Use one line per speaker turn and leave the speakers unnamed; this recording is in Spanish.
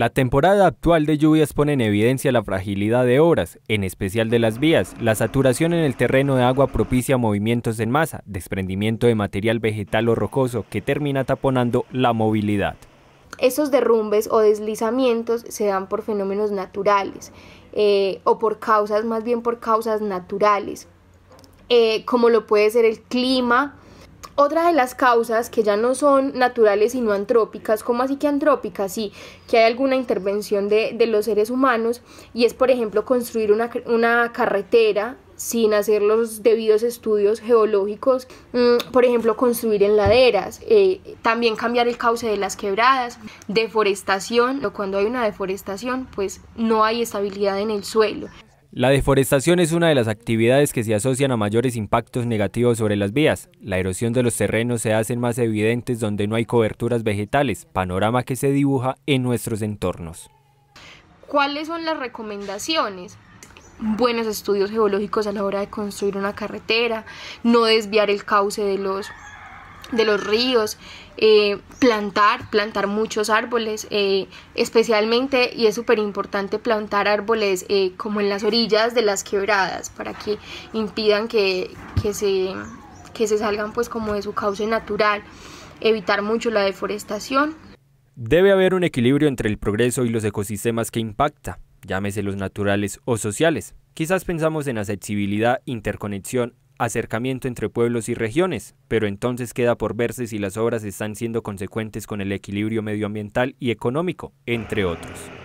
La temporada actual de lluvias pone en evidencia la fragilidad de obras, en especial de las vías. La saturación en el terreno de agua propicia movimientos en masa, desprendimiento de material vegetal o rocoso que termina taponando la movilidad.
Esos derrumbes o deslizamientos se dan por fenómenos naturales eh, o por causas, más bien por causas naturales, eh, como lo puede ser el clima, otra de las causas que ya no son naturales sino antrópicas, como así que antrópicas? Sí, que hay alguna intervención de, los seres humanos y es, por ejemplo, construir una, una carretera sin hacer los debidos estudios geológicos, mm, por ejemplo, construir en laderas, eh, también cambiar el cauce de las quebradas, deforestación, cuando hay una deforestación, pues no hay estabilidad en el suelo.
La deforestación es una de las actividades que se asocian a mayores impactos negativos sobre las vías. La erosión de los terrenos se hace más evidente donde no hay coberturas vegetales, panorama que se dibuja en nuestros entornos.
¿Cuáles son las recomendaciones? Buenos estudios geológicos a la hora de construir una carretera, no desviar el cauce de los de los ríos, eh, plantar, plantar muchos árboles, eh, especialmente, y es súper importante plantar árboles eh, como en las orillas de las quebradas, para que impidan que, se, se salgan pues como de su cauce natural, evitar mucho la deforestación.
Debe haber un equilibrio entre el progreso y los ecosistemas que impacta, llámese los naturales o sociales. Quizás pensamos en accesibilidad, interconexión, acercamiento entre pueblos y regiones, pero entonces queda por verse si las obras están siendo consecuentes con el equilibrio medioambiental y económico, entre otros.